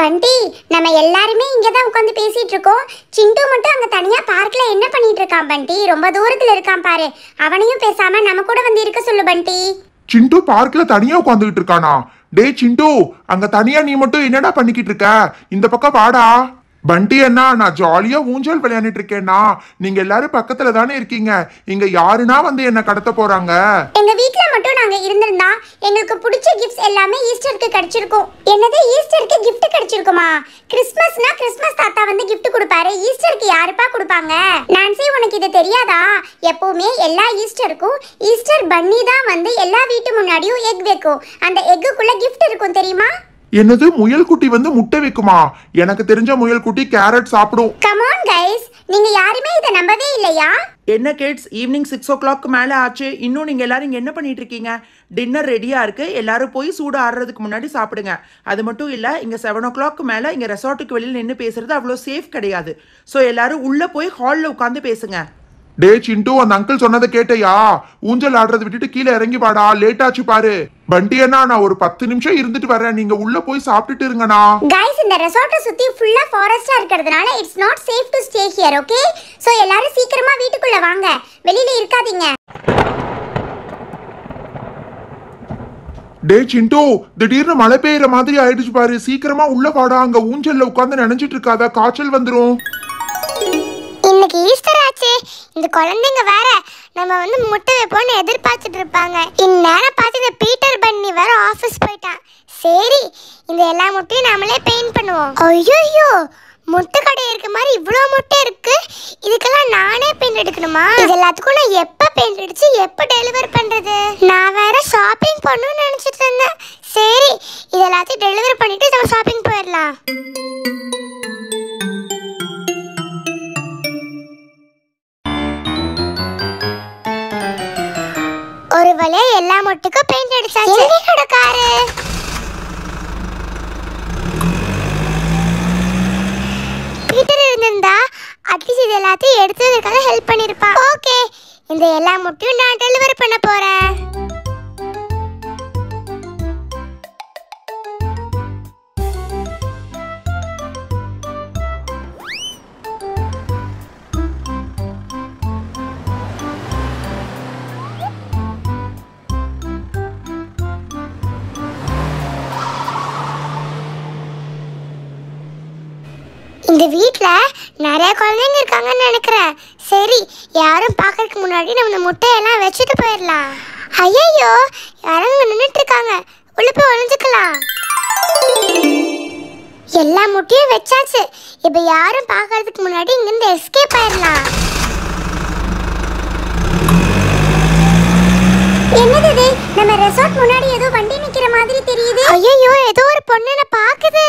பண்டி நம்ம எல்லாருமே இங்கே தான் உட்காந்து பேசிட்டு இருக்கோம் சிண்டு மட்டும் அங்கே தனியாக பார்க்கில் என்ன பண்ணிட்டு இருக்கான் பண்டி ரொம்ப தூரத்தில் இருக்கான் பாரு அவனையும் பேசாம நம்ம கூட வந்து இருக்க சொல்லு பண்டி சிண்டு பார்க்கில் தனியாக உட்காந்துக்கிட்டு இருக்கானா டேய் சிண்டு அங்கே தனியாக நீ மட்டும் என்னடா பண்ணிக்கிட்டு இருக்க இந்த பக்கம் வாடா பண்டி அண்ணா நான் ஜாலியா ஊஞ்சல் விளையாண்டுட்டு இருக்கேன்னா நீங்க எல்லாரும் பக்கத்துல தானே இருக்கீங்க இங்க யாருன்னா வந்து என்ன கடத்த போறாங்க எங்க வீட்ல மட்டும் நாங்க இருந்திருந்தா எங்களுக்கு பிடிச்ச கிஃப்ட்ஸ் எல்லாமே ஈஸ்டருக்கு கிடைச்சிருக்கும் என்னது ஈஸ்டருக்கு கிஃப்ட் கிடைச்சிருக்குமா கிறிஸ்மஸ்னா கிறிஸ்மஸ் தாத்தா வந்து கிஃப்ட் கொடுப்பாரு ஈஸ்டருக்கு யாருப்பா கொடுப்பாங்க நான்சி உனக்கு இது தெரியாதா எப்பவுமே எல்லா ஈஸ்டருக்கும் ஈஸ்டர் பன்னி தான் வந்து எல்லா வீட்டு முன்னாடியும் எக் வைக்கும் அந்த எக்குக்குள்ள கிஃப்ட் இருக்கும் தெரியுமா என்னது முயல் குட்டி வந்து முட்டை வைக்குமா எனக்கு தெரிஞ்ச முயல் குட்டி கேரட் சாப்பிடும் கமான் கைஸ் நீங்க யாருமே இதை நம்பவே இல்லையா என்ன kids evening six o'clock மேலே ஆச்சு இன்னும் நீங்கள் எல்லாரும் இங்கே என்ன பண்ணிட்டு இருக்கீங்க டின்னர் ரெடியாக இருக்குது எல்லாரும் போய் சூடு ஆடுறதுக்கு முன்னாடி சாப்பிடுங்க அது மட்டும் இல்லை இங்கே செவன் ஓ கிளாக் மேலே இங்கே ரெசார்ட்டுக்கு வெளியில் நின்று பேசுறது அவ்வளோ சேஃப் கிடையாது ஸோ எல்லாரும் உள்ளே போய் ஹாலில் உட்காந்து பேசுங்க டே சிண்டு அந்த அங்கிள் சொன்னதை கேட்டையா ஊஞ்சல் ஆடுறதை விட்டுட்டு கீழே இறங்கி பாடா லேட் ஆச்சு பாரு பண்டி அண்ணா நான் ஒரு பத்து நிமிஷம் இருந்துட்டு வரேன் நீங்க உள்ள போய் சாப்பிட்டுட்டு இருங்கண்ணா கைஸ் இந்த ரெசார்ட்டை சுத்தி ஃபுல்லா ஃபாரஸ்டா இருக்கிறதுனால it's not safe to stay here okay so எல்லாரும் சீக்கிரமா வீட்டுக்குள்ள வாங்க வெளியில இருக்காதீங்க டே சிண்டோ திடீர்னு மழை பெய்யுற மாதிரி ஆயிடுச்சு பாரு சீக்கிரமா உள்ள பாடா அங்க ஊஞ்சல்ல உட்கார்ந்து நினைச்சிட்டு இருக்காதா காய்ச்சல் வந்துரும் இன்னைக்கு ஈஸ்டர் ஆச்சு இந்த குழந்தைங்க வேற நம்ம வந்து முட்டை வைப்போம்னு எதிர்பார்த்துட்டு இருப்பாங்க இந்நேரம் பார்த்து இந்த பீட்டர் பண்ணி வேற ஆஃபீஸ் போயிட்டான் சரி இந்த எல்லா முட்டையும் நாமளே பெயிண்ட் பண்ணுவோம் ஐயோ முட்டை கடை இருக்க மாதிரி இவ்வளோ முட்டை இருக்கு இதுக்கெல்லாம் நானே பெயிண்ட் எடுக்கணுமா இது எல்லாத்துக்கும் நான் எப்போ பெயிண்ட் அடிச்சு எப்போ டெலிவர் பண்ணுறது நான் வேற ஷாப்பிங் பண்ணணும்னு நினச்சிட்டு இருந்தேன் சரி இது எல்லாத்தையும் டெலிவரி பண்ணிட்டு நம்ம ஷாப்பிங் போயிடலாம் ஒருவேளை எல்லா மொட்டுக்கும் பெயிண்ட் அடிச்சாச்சு என்னோட காரு பீட்டர் இருந்திருந்தா அட்லீஸ்ட் இது எல்லாத்தையும் எடுத்ததுக்காக ஹெல்ப் பண்ணியிருப்பான் ஓகே இந்த எல்லா மொட்டையும் நான் டெலிவரி பண்ண போகிறேன் இந்த வீட்டில் நிறைய குழந்தைங்க இருக்காங்கன்னு நினைக்கிறேன் சரி யாரும் பார்க்கறதுக்கு முன்னாடி நம்ம இந்த முட்டையெல்லாம் வச்சுட்டு போயிடலாம் ஐயோ யாரும் நின்றுட்டு இருக்காங்க உள்ள போய் ஒழிஞ்சுக்கலாம் எல்லா முட்டையும் வச்சாச்சு இப்போ யாரும் பார்க்கறதுக்கு முன்னாடி இங்கிருந்து எஸ்கேப் ஆயிடலாம் என்னது நம்ம ரெசார்ட் முன்னாடி ஏதோ வண்டி நிக்கிற மாதிரி தெரியுது ஐயோ ஏதோ ஒரு பொண்ணு என்ன பாக்குது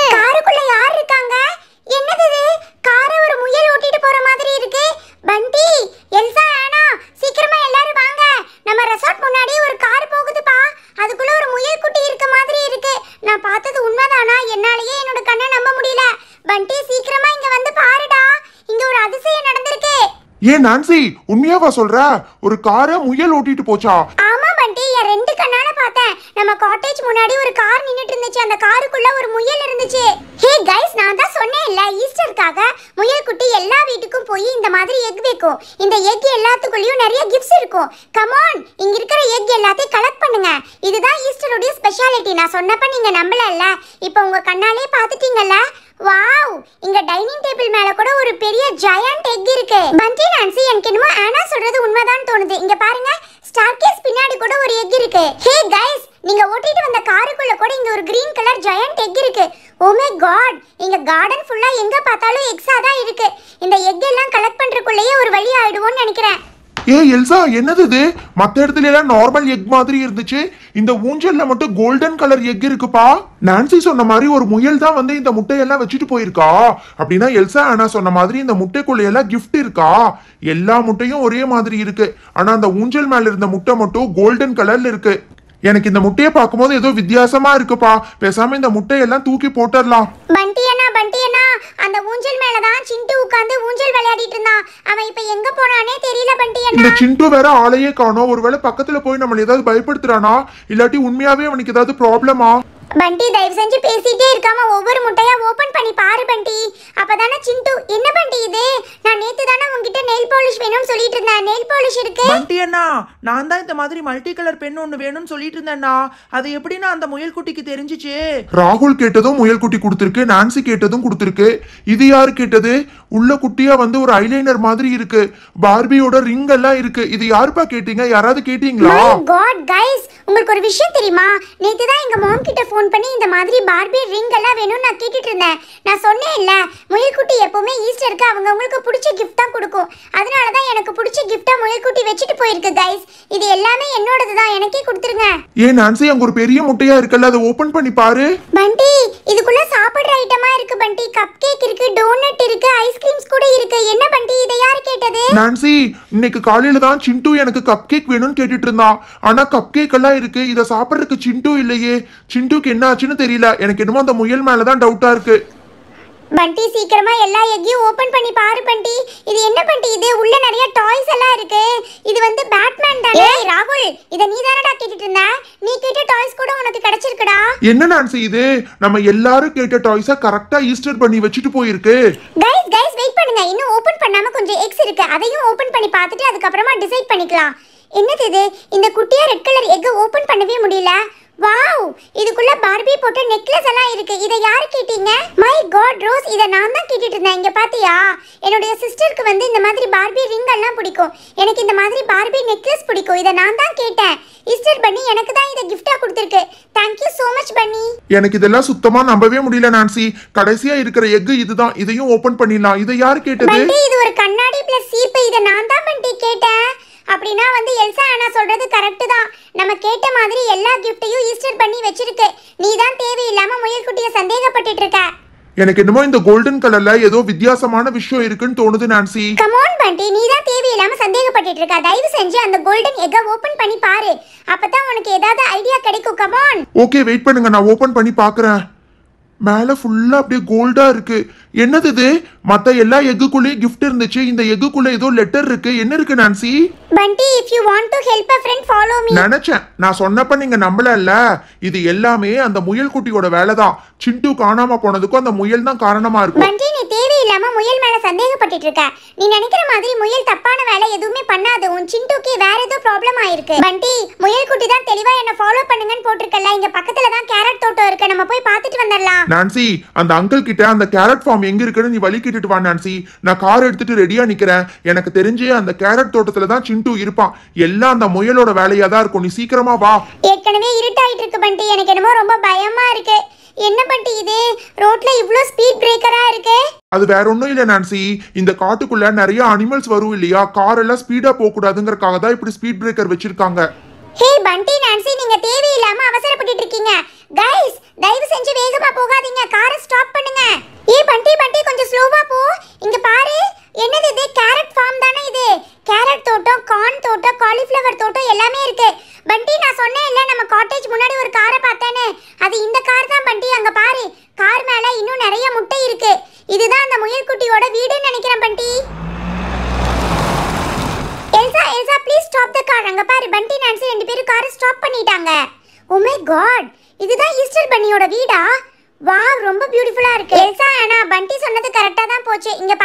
ஏன் நான்சி உண்மையாவா சொல்ற ஒரு கார முயல் ஓட்டிட்டு போச்சா ஆமா பண்டி என் ரெண்டு கண்ணால பார்த்தேன் நம்ம காட்டேஜ் முன்னாடி ஒரு கார் நின்னுட்டு இருந்துச்சு அந்த காருக்குள்ள ஒரு முயல் இருந்துச்சு ஹே கைஸ் நான் தான் சொன்னேன்ல இல்ல ஈஸ்டருக்காக முயல் குட்டி எல்லா வீட்டுக்கும் போய் இந்த மாதிரி எக் வைக்கும் இந்த எக் எல்லாத்துக்குள்ளேயும் நிறைய கிஃப்ட்ஸ் இருக்கும் கமான் இங்க இருக்கிற எக் எல்லாத்தையும் கலெக்ட் பண்ணுங்க இதுதான் ஈஸ்டருடைய ஸ்பெஷாலிட்டி நான் சொன்னப்ப நீங்க நம்பலல்ல இப்போ உங்க கண்ணாலே பாத்துட்டீங்களா வாவ் இங்க டைனிங் டேபிள் மேல கூட ஒரு பெரிய ஜாயண்ட் எக் இருக்கு பண்டி நான்சி எனக்கு என்னமோ ஆனா சொல்றது உண்மைதான் தோணுது இங்க பாருங்க ஸ்டார்கேஸ் பின்னாடி கூட ஒரு எக் இருக்கு ஹே கைஸ் நீங்க ஓட்டிட்டு வந்த காருக்குள்ள கூட இங்க ஒரு கிரீன் கலர் ஜாயண்ட் எக் இருக்கு மை oh காட் இங்க கார்டன் ஃபுல்லா எங்க பார்த்தாலும் எக்ஸா தான் இருக்கு இந்த எக் எல்லாம் கலெக்ட் பண்றதுக்குள்ளேயே ஒரு வழி ஆயிடுவோம்னு நினைக்கிறேன் ஏ எல்சா என்னது இது மத்த இடத்துல எல்லாம் நார்மல் எக் மாதிரி இருந்துச்சு இந்த ஊஞ்சல்ல மட்டும் கோல்டன் கலர் எக் இருக்குப்பா நான்சி சொன்ன மாதிரி ஒரு முயல் தான் வந்து இந்த முட்டையெல்லாம் வச்சுட்டு போயிருக்கா அப்படின்னா எல்சா ஆனா சொன்ன மாதிரி இந்த முட்டைக்குள்ள எல்லாம் கிஃப்ட் இருக்கா எல்லா முட்டையும் ஒரே மாதிரி இருக்கு ஆனா அந்த ஊஞ்சல் மேல இருந்த முட்டை மட்டும் கோல்டன் கலர்ல இருக்கு எனக்கு இந்த முட்டையை பார்க்கும்போது ஏதோ வித்தியாசமா இருக்குப்பா பேசாம இந்த முட்டையெல்லாம் தூக்கி போட்டுடலாம் பண்டி அண்ணா பண்டி அண்ணா அந்த ஊஞ்சல் மேல தான் சிண்டு உட்கார்ந்து ஊஞ்சல் விளையாடிட்டு இருந்தான் அவன் இப்ப எங்க போனானே தெரியல பண்டி அண்ணா இந்த சிண்டு வேற ஆளையே காணோம் ஒருவேளை பக்கத்துல போய் நம்மள ஏதாவது பயப்படுத்துறானா இல்லாட்டி உண்மையாவே அவனுக்கு ஏதாவது ப்ராப்ளமா பண்டி தயவு செஞ்சு பேசிட்டே இருக்காம ஒவ்வொரு முட்டையா ஓபன் பண்ணி பாரு பண்டி அப்பதானே சிண்டு என்ன பண்டி இது நான் நேத்து தானே உங்ககிட்ட நெயில் பாலிஷ் வேணும்னு சொல்லிட்டு இருந்தேன் நெயில் பாலிஷ் இருக்கு பண்டி அண்ணா நான் தான் இந்த மாதிரி மல்டி கலர் பென் ஒன்னு வேணும்னு சொல்லிட்டு இருந்தேன்னா அது எப்படின்னா அந்த முயல் குட்டிக்கு தெரிஞ்சிச்சு ராகுல் கேட்டதும் முயல் குட்டி கொடுத்துருக்கு நான்சி கேட்டதும் கொடுத்துருக்கு இது யாரு கேட்டது உள்ள குட்டியா வந்து ஒரு ஐலைனர் மாதிரி இருக்கு பார்பியோட ரிங் எல்லாம் இருக்கு இது யாருப்பா கேட்டீங்க யாராவது கேட்டீங்களா காட் கைஸ் உங்களுக்கு ஒரு விஷயம் தெரியுமா நேத்து தான் எங்க மாம் கிட்ட ஃபோன் பண்ணி இந்த மாதிரி பார்பி ரிங் எல்லாம் வேணும்னு நான் கேட்டுட்டு இருந்தேன் நான் சொன்னேன்ல முயல்குட்டி எப்பவுமே ஈஸ்டருக்கு அவங்க உங்களுக்கு பிடிச்ச கிஃப்ட் தான் கொடுக்கும் அதனால தான் எனக்கு பிடிச்ச கிஃப்டா முயல்குட்டி வச்சுட்டு போயிருக்கு கைஸ் இது எல்லாமே என்னோடது தான் எனக்கே கொடுத்துருங்க ஏ நான்சி அங்க ஒரு பெரிய முட்டையா இருக்குல்ல அதை ஓபன் பண்ணி பாரு பண்டி இதுக்குள்ள சாப்பிடுற ஐட்டமா இருக்கு பண்டி கப் கேக் இருக்கு டோனட் இருக்கு ஐஸ்கிரீம்ஸ் கூட இருக்கு என்ன பண்டி இதை யார் கேட்டது நான்சி இன்னைக்கு காலையில தான் சிண்டு எனக்கு கப் கேக் வேணும்னு கேட்டுட்டு இருந்தான் ஆனா கப் கேக் எல்லாம் இருக்கு இதை சாப்பிடுறதுக்கு சிண்டு இல்லையே சிண்டு முயலுக்கு என்ன ஆச்சுன்னு தெரியல எனக்கு என்னமோ அந்த முயல் மேலதான் டவுட்டா இருக்கு பண்டி சீக்கிரமா எல்லா எக்கையும் ஓபன் பண்ணி பாரு பண்டி இது என்ன பண்டி இது உள்ள நிறைய டாய்ஸ் எல்லாம் இருக்கு இது வந்து பேட்மேன் தானே ராகுல் இத நீ தானடா கேட்டுட்டு இருந்த நீ கேட்ட டாய்ஸ் கூட உனக்கு கிடைச்சிருக்குடா என்ன நான்சி இது நம்ம எல்லாரும் கேட்ட டாய்ஸ கரெக்ட்டா ஈஸ்டர் பண்ணி வச்சிட்டு போயிருக்கு गाइस गाइस வெயிட் பண்ணுங்க இன்னும் ஓபன் பண்ணாம கொஞ்சம் எக்ஸ் இருக்கு அதையும் ஓபன் பண்ணி பார்த்துட்டு அதுக்கு அப்புறமா டிசைட் பண்ணிக்கலாம் என்னது இது இந்த குட்டியா ரெட் கலர் எக் ஓபன் பண்ணவே முடியல வாவ் இதுக்குள்ள பார்பி போட்ட நெக்லஸ் எல்லாம் இருக்கு இதை யார் கேட்டீங்க மை காட் ரோஸ் இதை நான் தான் கேட்டுட்டு இருந்தேன் இங்க பாத்தியா என்னுடைய சிஸ்டருக்கு வந்து இந்த மாதிரி பார்பி ரிங் எல்லாம் பிடிக்கும் எனக்கு இந்த மாதிரி பார்பி நெக்லஸ் பிடிக்கும் இதை நான் தான் கேட்டேன் ஈஸ்டர் பண்ணி எனக்கு தான் இதை கிஃப்டா கொடுத்துருக்கு யூ சோ மச் பண்ணி எனக்கு இதெல்லாம் சுத்தமா நம்பவே முடியல நான்சி கடைசியா இருக்கிற எக் இதுதான் இதையும் ஓபன் பண்ணிடலாம் இதை யார் கேட்டது இது ஒரு கண்ணாடி பிளஸ் சீப்பு இதை நான் தான் பண்ணி கேட்டேன் அப்படின்னா வந்து எல்சா அண்ணா சொல்றது கரெக்ட் தான் நம்ம கேட்ட மாதிரி எல்லா கிஃப்ட்டையும் ஈஸ்டர் பண்ணி வச்சிருக்கு நீ தான் தேவையில்லாம முயல்குட்டிய சந்தேகப்பட்டுட்டு இருக்க எனக்கு என்னமோ இந்த கோல்டன் கலர்ல ஏதோ வித்தியாசமான விஷயம் இருக்குன்னு தோணுது நான்சி ஆன் பண்டி நீ தான் தேவையில்லாம சந்தேகப்பட்டுட்டு இருக்க தயவு செஞ்சு அந்த கோல்டன் எக்க ஓபன் பண்ணி பாரு அப்பதான் உனக்கு ஏதாவது ஐடியா கிடைக்கும் ஆன் ஓகே வெயிட் பண்ணுங்க நான் ஓபன் பண்ணி பாக்குறேன் மேல ஃபுல்லா அப்படியே கோல்டா இருக்கு என்னது இது மத்த எல்லா எக்குக்குள்ளேயும் கிஃப்ட் இருந்துச்சு இந்த எக்குக்குள்ள ஏதோ லெட்டர் இருக்கு என்ன இருக்கு Nancy Bunty if you want to help a friend follow me நினைச்சேன் நான் சொன்னப்ப நீங்க இல்ல இது எல்லாமே அந்த முயல் குட்டியோட வேலை தான் சிண்டு காணாம போனதுக்கு அந்த முயல் தான் காரணமா இருக்கும் பண்டி இல்லாம முயல் மேல சந்தேகப்பட்டுட்டு இருக்க நீ நினைக்கிற மாதிரி முயல் தப்பான வேலை எதுவுமே பண்ணாது உன் சிண்டுக்கு வேற ஏதோ ப்ராப்ளம் ஆயிருக்கு வண்டி முயல் குட்டி தான் தெளிவா என்ன ஃபாலோ பண்ணுங்கன்னு போட்டிருக்கல இங்க பக்கத்துல தான் கேரட் தோட்டம் இருக்கு நம்ம போய் பார்த்துட்டு வந்துடலாம் நான்சி அந்த அங்கிள் கிட்ட அந்த கேரட் ஃபார்ம் எங்க இருக்குன்னு நீ வழி கேட்டுட்டு வா நான்சி நான் கார் எடுத்துட்டு ரெடியா நிக்கிறேன் எனக்கு தெரிஞ்சு அந்த கேரட் தோட்டத்துல தான் சிண்டு இருப்பான் எல்லாம் அந்த முயலோட வேலையா தான் இருக்கும் நீ சீக்கிரமா வா ஏற்கனவே இருட்டாயிட்டு இருக்கு பண்டி எனக்கு என்னமோ ரொம்ப பயமா இருக்கு என்ன பண்டி இது ரோட்ல இவ்ளோ ஸ்பீட் பிரேக்கரா இருக்கு அது வேற ஒன்றும் இல்லை நான்சி இந்த காட்டுக்குள்ள நிறைய அனிமல்ஸ் வரும் இல்லையா கார் எல்லாம் ஸ்பீடா போக கூடாதுங்கறக்காக தான் இப்படி ஸ்பீட் பிரேக்கர் வச்சிருக்காங்க ஹே பண்டி நான்சி நீங்க தேவையில்லாம அவசரப்பட்டுட்டு இருக்கீங்க கைஸ் தயவு செஞ்சு வேகமா போகாதீங்க காரை ஸ்டாப் பண்ணுங்க ஏ பண்டி பண்டி கொஞ்சம் ஸ்லோவா போ இங்க பாரு என்னது இது கேரட் ஃபார்ம் தானே இது கேரட் தோட்டம் கார்ன் தோட்டம் காலிஃப்ளவர் தோட்டம் எல்லாமே இருக்கு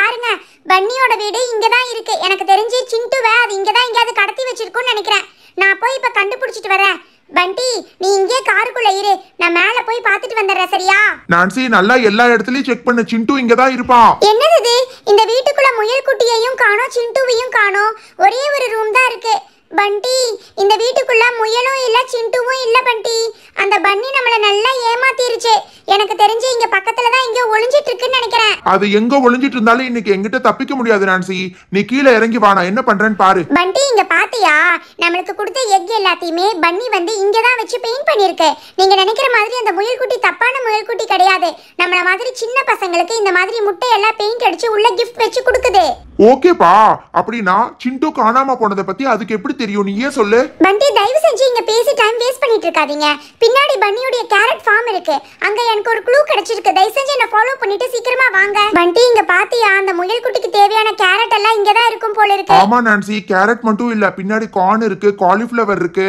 பாருங்க பன்னியோட வீடு இங்க தான் இருக்கு எனக்கு தெரிஞ்சு சிண்டுவ அது இங்க தான் எங்கயாவது கடத்தி வச்சிருக்கும்னு நினைக்கிறேன் நான் போய் இப்ப கண்டுபிடிச்சிட்டு வரேன் பண்டி நீ இங்கே காருக்குள்ள இரு நான் மேல போய் பாத்துட்டு வந்துடுறேன் சரியா நான்சி நல்லா எல்லா இடத்துலயும் செக் பண்ண சிண்டு இங்க தான் இருப்பான் என்னது இது இந்த வீட்டுக்குள்ள முயல் குட்டியையும் காணோம் சிண்டுவையும் காணோம் ஒரே ஒரு ரூம் தான் இருக்கு பண்டி இந்த வீட்டுக்குள்ள முயலும் இல்ல சிண்டுவும் இல்ல பண்டி அந்த பன்னி நம்மள நல்லா ஏமாத்திருச்சு எனக்கு தெரிஞ்சு இங்க பக்கத்துல தான் இங்க ஒளிஞ்சு அது எங்க ஒளிஞ்சிட்டு இருந்தாலும் இன்னைக்கு எங்கிட்ட தப்பிக்க முடியாது நான்சி நீ கீழே இறங்கி வா நான் என்ன பண்றேன்னு பாரு பண்டி இங்க பாத்தியா நம்மளுக்கு கொடுத்த எக் எல்லாத்தையுமே பன்னி வந்து இங்க தான் வச்சு பெயிண்ட் பண்ணிருக்கு நீங்க நினைக்கிற மாதிரி அந்த குட்டி தப்பான குட்டி கிடையாது நம்மள மாதிரி சின்ன பசங்களுக்கு இந்த மாதிரி முட்டை எல்லாம் பெயிண்ட் அடிச்சு உள்ள கிஃப்ட் வச்சு கொடுக்குது ஓகேப்பா அப்படின்னா சிண்டு காணாம போனதை பத்தி அதுக்கு எப்படி தெரியும் நீயே சொல்லு பண்டி தயவு செஞ்சு இங்க பேசி டைம் வேஸ்ட் பண்ணிட்டு இருக்காதீங்க பின்னாடி பன்னியுடைய கேரட் ஃபார்ம் இருக்கு அங்க எனக்கு ஒரு க்ளூ கிடைச்சிருக்கு தயவு செஞ்சு என்ன ஃபாலோ பண்ணிட்டு சீக்கிரமா வாங்க போங்க பண்டி இங்க பாத்தியா அந்த முயல் குட்டிக்கு தேவையான கேரட் எல்லாம் இங்க தான் இருக்கும் போல இருக்கு ஆமா நான்சி கேரட் மட்டும் இல்ல பின்னாடி கார்ன் இருக்கு காலிஃப்ளவர் இருக்கு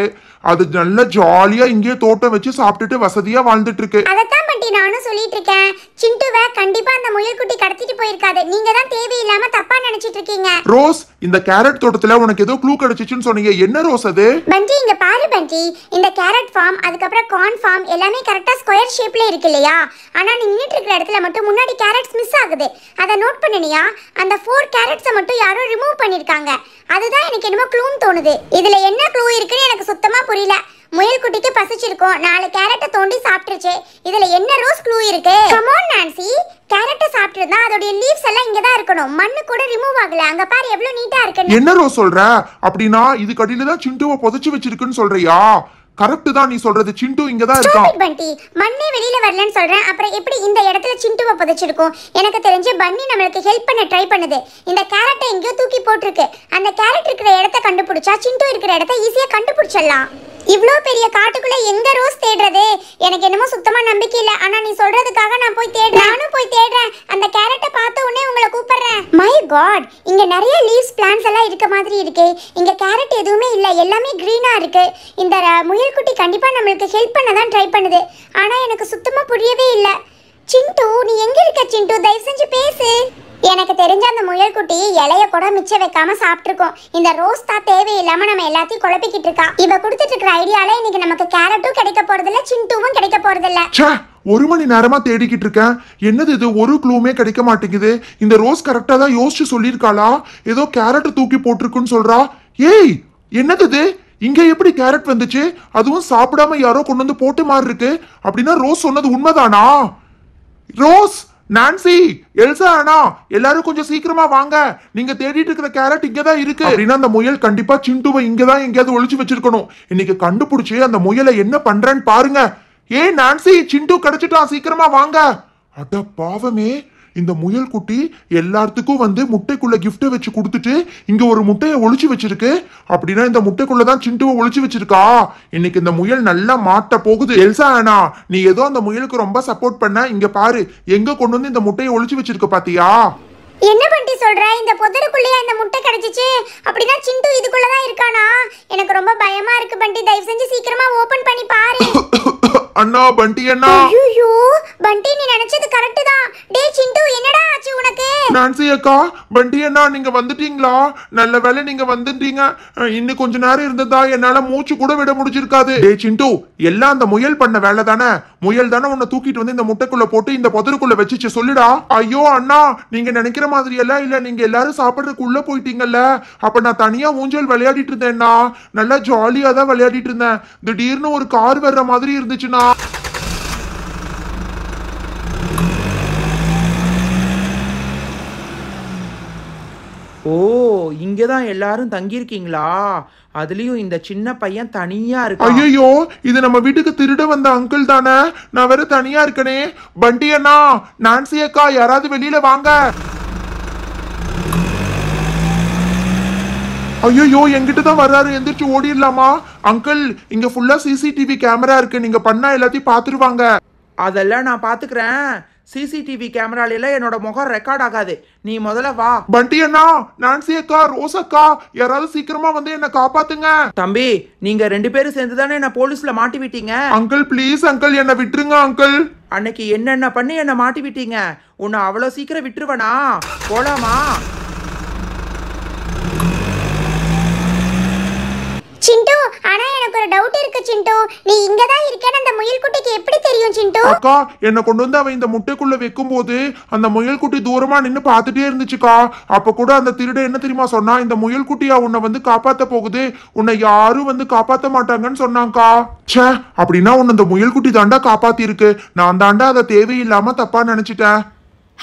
அது நல்லா ஜாலியா இங்கேயே தோட்டம் வச்சு சாப்பிட்டுட்டு வசதியா வாழ்ந்துட்டு இருக்கு அதத்தான் ஆண்டி நானும் சொல்லிட்டு இருக்கேன் சிண்டுவை கண்டிப்பா அந்த முயல்குட்டி கடத்திட்டு போயிருக்காது நீங்க தான் தேவையில்லாம தப்பா நினைச்சிட்டு இருக்கீங்க ரோஸ் இந்த கேரட் தோட்டத்துல உனக்கு ஏதோ க்ளூ கிடைச்சிச்சுன்னு சொன்னீங்க என்ன ரோஸ் அது பஞ்சி இங்க பாரு பஞ்சி இந்த கேரட் ஃபார்ம் அதுக்கப்புறம் கார்ன் ஃபார்ம் எல்லாமே கரெக்டா ஸ்கொயர் ஷேப்ல இருக்கு இல்லையா ஆனா நின்னுட்டு இருக்கிற இடத்துல மட்டும் முன்னாடி கேரட்ஸ் மிஸ் ஆகுது அதை நோட் பண்ணினியா அந்த ஃபோர் கேரட்ஸை மட்டும் யாரோ ரிமூவ் பண்ணிருக்காங்க அதுதான் எனக்கு என்னமோ க்ளூன்னு தோணுது இதுல என்ன க்ளூ இருக்குன்னு எனக்கு சுத்தமா புரியல முயல் குட்டிக்கு பசிச்சிருக்கோம் நாலு கேரட்டை தோண்டி சாப்பிட்டுருச்சு இதுல என்ன ரோஸ் க்ளூ இருக்கு கமோன் நான்சி கேரட்டை சாப்பிட்டுருந்தா அதோடைய லீவ்ஸ் எல்லாம் இங்க தான் இருக்கணும் மண்ணு கூட ரிமூவ் ஆகல அங்க பாரு எவ்வளவு நீட்டா இருக்கு என்ன ரோஸ் சொல்ற அப்படின்னா இது கடியில தான் சிண்டுவை வச்சிருக்குன்னு சொல்றியா கரெக்ட் தான் நீ சொல்றது சிண்டு இங்க தான் இருக்கான் பண்டி மண்ணே வெளியில வரலன்னு சொல்றேன் அப்புறம் எப்படி இந்த இடத்துல சிண்டுவை புதைச்சிருக்கும் எனக்கு தெரிஞ்சு பன்னி நம்மளுக்கு ஹெல்ப் பண்ண ட்ரை பண்ணுது இந்த கேரட்டை எங்க தூக்கி போட்டிருக்கு அந்த கேரட் இருக்கிற இடத்த கண்டுபிடிச்சா சிண்டு இருக்கிற இடத்த ஈஸியா கண்டுபிடிச்சிடலாம் இவ்வளோ பெரிய காட்டுக்குள்ள எங்க ரோஸ் தேடுறது எனக்கு என்னமோ சுத்தமா நம்பிக்கை இல்ல ஆனா நீ சொல்றதுக்காக நான் போய் தேடுறேன் நானும் போய் தேடுறேன் அந்த கேரட்டை பார்த்த உடனே உங்களை கூப்பிடுறேன் மை காட் இங்க நிறைய லீவ்ஸ் பிளான்ஸ் எல்லாம் இருக்க மாதிரி இருக்கு இங்க கேரட் எதுவுமே இல்ல எல்லாமே கிரீனா இருக்கு இந்த முயல் குட்டி கண்டிப்பாக நம்மளுக்கு ஹெல்ப் பண்ண தான் ட்ரை பண்ணுது ஆனால் எனக்கு சுத்தமாக புரியவே இல்லை சிண்டு நீ எங்கே இருக்க சிண்டு தயவு செஞ்சு பேசு எனக்கு தெரிஞ்ச அந்த குட்டி இலைய கூட மிச்சம் வைக்காம சாப்பிட்ருக்கோம் இந்த ரோஸ் தான் தேவையில்லாம நம்ம எல்லாத்தையும் குழப்பிக்கிட்டு இருக்கா இவ கொடுத்துட்டு இருக்கிற ஐடியால இன்னைக்கு நமக்கு கேரட்டும் கிடைக்க இல்ல சிண்டுவும் கிடைக்க இல்ல ஒரு மணி நேரமா தேடிக்கிட்டு இருக்கேன் என்னது இது ஒரு க்ளூமே கிடைக்க மாட்டேங்குது இந்த ரோஸ் கரெக்டா தான் யோசிச்சு சொல்லியிருக்காளா ஏதோ கேரட் தூக்கி போட்டிருக்குன்னு சொல்றா ஏய் என்னது இது இங்க எப்படி கேரட் வந்துச்சு அதுவும் சாப்பிடாம யாரோ கொண்டு வந்து போட்டு மாறி இருக்கு அப்படின்னா ரோஸ் சொன்னது உண்மைதானா ரோஸ் நான்சி எல்சா அண்ணா எல்லாரும் கொஞ்சம் சீக்கிரமா வாங்க நீங்க தேடிட்டு இருக்கிற கேரட் இங்கே தான் இருக்கு அப்படின்னா அந்த முயல் கண்டிப்பா சிண்டுவை இங்கே தான் எங்கேயாவது ஒழிச்சு வச்சிருக்கணும் இன்னைக்கு கண்டுபிடிச்சு அந்த முயலை என்ன பண்றேன்னு பாருங்க ஏ நான்சி சிண்டு கிடைச்சிட்டான் சீக்கிரமா வாங்க அட பாவமே இந்த முயல் குட்டி எல்லாத்துக்கும் வந்து முட்டைக்குள்ள கிஃப்ட்டை வச்சு கொடுத்துட்டு இங்க ஒரு முட்டையை ஒழிச்சு வச்சிருக்கு அப்படின்னா இந்த முட்டைக்குள்ள தான் சிண்டுவை ஒழிச்சு வச்சிருக்கா இன்னைக்கு இந்த முயல் நல்லா மாட்ட போகுது எல்சா ஆனா நீ ஏதோ அந்த முயலுக்கு ரொம்ப சப்போர்ட் பண்ண இங்க பாரு எங்க கொண்டு வந்து இந்த முட்டையை ஒழிச்சு வச்சிருக்க பாத்தியா என்ன பண்டி சொல்ற இந்த பொதருக்குள்ளேயே அந்த முட்டை கிடைச்சிச்சு அப்படின்னா சிண்டு இதுக்குள்ள தான் இருக்கானா எனக்கு ரொம்ப பயமா இருக்கு பண்டி தயவு செஞ்சு சீக்கிரமா ஓபன் பண்ணி பாரு அண்ணா பண்டி அண்ணா ஐயோ பண்டி நீ நினைச்சது கரெக்ட் தான் டேய் சிண்டு நான்சி அக்கா பண்டி அண்ணா நீங்க வந்துட்டீங்களா நல்ல வேலை நீங்க வந்துட்டீங்க இன்னும் கொஞ்ச நேரம் இருந்ததா என்னால மூச்சு கூட விட முடிச்சிருக்காது ஏ சிண்டு எல்லாம் அந்த முயல் பண்ண வேலை தானே முயல் தானே உன்னை தூக்கிட்டு வந்து இந்த முட்டைக்குள்ள போட்டு இந்த பொதருக்குள்ள வச்சுச்சு சொல்லுடா ஐயோ அண்ணா நீங்க நினைக்கிற மாதிரி எல்லாம் இல்ல நீங்க எல்லாரும் சாப்பிடுறதுக்கு உள்ள போயிட்டீங்கல்ல அப்ப நான் தனியா ஊஞ்சல் விளையாடிட்டு இருந்தேன்னா நல்லா ஜாலியா தான் விளையாடிட்டு இருந்தேன் திடீர்னு ஒரு கார் வர்ற மாதிரி இருந்துச்சுன்னா இங்கே தான் எல்லாரும் தங்கியிருக்கீங்களா அதுலயும் இந்த சின்ன பையன் தனியா இருக்கு ஐயோ இது நம்ம வீட்டுக்கு திருட வந்த அங்கிள் தானே நான் வேறு தனியா இருக்கனே பண்டி அண்ணா நான்சி அக்கா யாராவது வெளியில வாங்க ஐயோ எங்கிட்ட தான் வர்றாரு எந்திரிச்சு ஓடிடலாமா அங்கிள் இங்க ஃபுல்லா சிசிடிவி கேமரா இருக்கு நீங்க பண்ணா எல்லாத்தையும் பாத்துருவாங்க அதெல்லாம் நான் பாத்துக்கிறேன் சிசிடிவி கேமரால என்னோட முகம் ரெக்கார்ட் ஆகாது நீ முதல்ல வா பண்டி அண்ணா நான்சி அக்கா ரோஸ் அக்கா யாராவது சீக்கிரமா வந்து என்ன காப்பாத்துங்க தம்பி நீங்க ரெண்டு பேரும் சேர்ந்து தானே என்ன போலீஸ்ல மாட்டி விட்டீங்க அங்கிள் ப்ளீஸ் அங்கிள் என்ன விட்டுருங்க அங்கிள் அன்னைக்கு என்னென்ன பண்ணி என்ன மாட்டி விட்டீங்க உன்னை அவ்வளோ சீக்கிரம் விட்டுருவனா போலாமா சிண்டு ஆனா எனக்கு ஒரு டவுட் இருக்கு சிண்டு நீ இங்க தான் இருக்கேன்னு அந்த முயல் குட்டிக்கு எப்படி தெரியும் சிண்டு அக்கா என்ன கொண்டு வந்து அவன் இந்த முட்டைக்குள்ள வைக்கும் போது அந்த முயல் குட்டி தூரமா நின்னு பாத்துட்டே இருந்துச்சுக்கா அப்ப கூட அந்த திருட என்ன தெரியுமா சொன்னா இந்த முயல் குட்டியா உன்னை வந்து காப்பாத்த போகுது உன்னை யாரும் வந்து காப்பாத்த மாட்டாங்கன்னு சொன்னாங்கக்கா ச்சே அப்படின்னா உன்னை இந்த முயல் குட்டி தாண்டா காப்பாத்தி இருக்கு நான் தாண்டா அதை தேவையில்லாம தப்பா நினைச்சிட்டேன்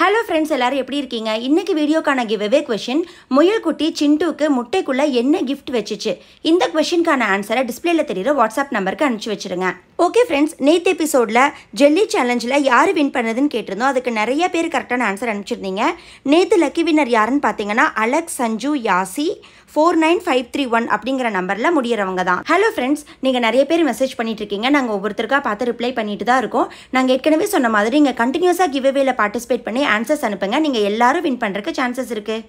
ஹலோ ஃப்ரெண்ட்ஸ் எல்லாரும் எப்படி இருக்கீங்க இன்னைக்கு வீடியோக்கான கிவ்வே கொஷின் முயல்குட்டி சிண்டுக்கு முட்டைக்குள்ளே என்ன கிஃப்ட் வச்சுச்சு இந்த கொஷினுக்கான ஆன்சரை டிஸ்பிளேல தெரியுற வாட்ஸ்அப் நம்பருக்கு அனுப்பிச்சு வச்சிருங்க ஓகே ஃப்ரெண்ட்ஸ் நேத்து எபிசோடில் ஜெல்லி சேலஞ்சில் யார் வின் பண்ணதுன்னு கேட்டிருந்தோம் அதுக்கு நிறைய பேர் கரெக்டான ஆன்சர் அனுப்பிச்சிருந்தீங்க நேற்று லக்கி வின்னர் யாருன்னு பார்த்தீங்கன்னா அலக் சஞ்சு யாசி four nine five three one அப்படிங்கிற நம்பரில் முடியறவங்க தான் ஹலோ ஃப்ரெண்ட்ஸ் நீங்கள் நிறைய பேர் மெசேஜ் பண்ணிட்டு இருக்கீங்க நாங்கள் ஒவ்வொருத்தருக்காக பார்த்து ரிப்ளை பண்ணிட்டு தான் இருக்கோம் நாங்கள் ஏற்கனவே சொன்ன மாதிரி நீங்கள் கண்டினியூஸாக கிவ்வேல பார்ட்டிசிபேட் பண்ணி உடனே ஆன்சர்ஸ் அனுப்புங்க நீங்கள் எல்லாரும் வின் பண்ணுறதுக்கு சான்சஸ் இருக்குது